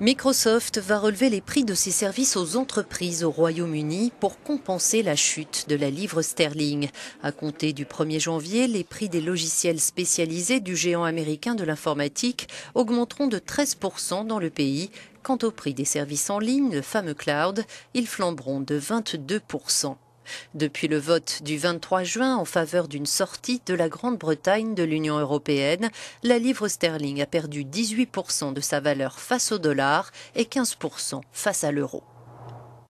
Microsoft va relever les prix de ses services aux entreprises au Royaume-Uni pour compenser la chute de la livre sterling. À compter du 1er janvier, les prix des logiciels spécialisés du géant américain de l'informatique augmenteront de 13% dans le pays. Quant au prix des services en ligne, le fameux cloud, ils flamberont de 22%. Depuis le vote du 23 juin en faveur d'une sortie de la Grande-Bretagne de l'Union européenne, la livre sterling a perdu 18% de sa valeur face au dollar et 15% face à l'euro.